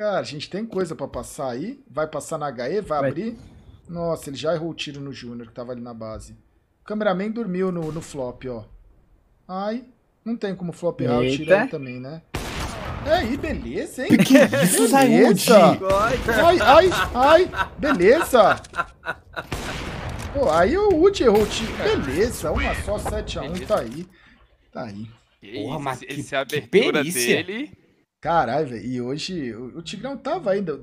Cara, a gente tem coisa para passar aí. Vai passar na HE, vai, vai. abrir. Nossa, ele já errou o tiro no Júnior que tava ali na base. O cameraman dormiu no, no flop, ó. Ai, não tem como flop errar o tiro aí também, né? Aí, beleza, hein? Que é isso, beleza? Ai, ai, ai, beleza! Pô, aí o Uchi errou o tiro. Beleza, uma só, 7x1, tá aí. Tá aí. Porra, mas esse, que, é abertura que dele Caralho, velho. E hoje o, Tigrão tava ainda.